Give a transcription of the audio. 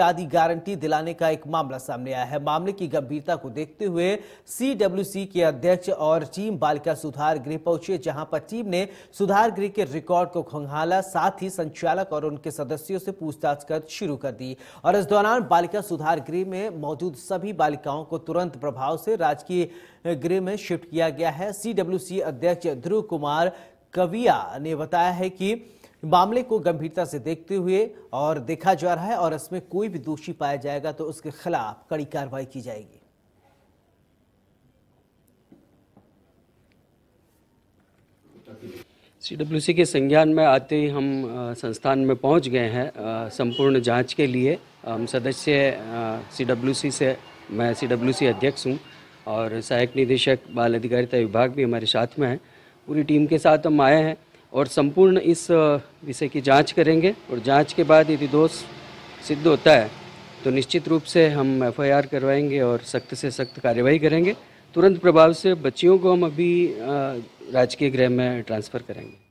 आदि गारंटी दिलाने का एक मामला सामने आया है मामले की गंभीरता को देखते हुए सीडब्ल्यूसी के अध्यक्ष और टीम बालिका सुधार गृह पहुंचे जहां पर टीम ने सुधार गृह के रिकॉर्ड को खंगाला साथ ही संचालक और उनके सदस्यों से पूछताछ कर शुरू कर दी और इस दौरान बालिका सुधार गृह में मौजूद सभी बालिकाओं को तुरंत प्रभाव से राजकीय गृह में शिफ्ट किया गया है सी अध्यक्ष ध्रुव कुमार कविया ने बताया है की मामले को गंभीरता से देखते हुए और देखा जा रहा है और इसमें कोई भी दोषी पाया जाएगा तो उसके खिलाफ कड़ी कार्रवाई की जाएगी सी के संज्ञान में आते ही हम संस्थान में पहुंच गए हैं संपूर्ण जांच के लिए हम सदस्य सी से मैं सी अध्यक्ष हूं और सहायक निदेशक बाल अधिकारिता विभाग भी हमारे साथ में है पूरी टीम के साथ हम आए हैं और संपूर्ण इस विषय की जांच करेंगे और जांच के बाद यदि दोष सिद्ध होता है तो निश्चित रूप से हम एफआईआर करवाएंगे और सख्त से सख्त कार्यवाही करेंगे तुरंत प्रभाव से बच्चियों को हम अभी राजकीय गृह में ट्रांसफ़र करेंगे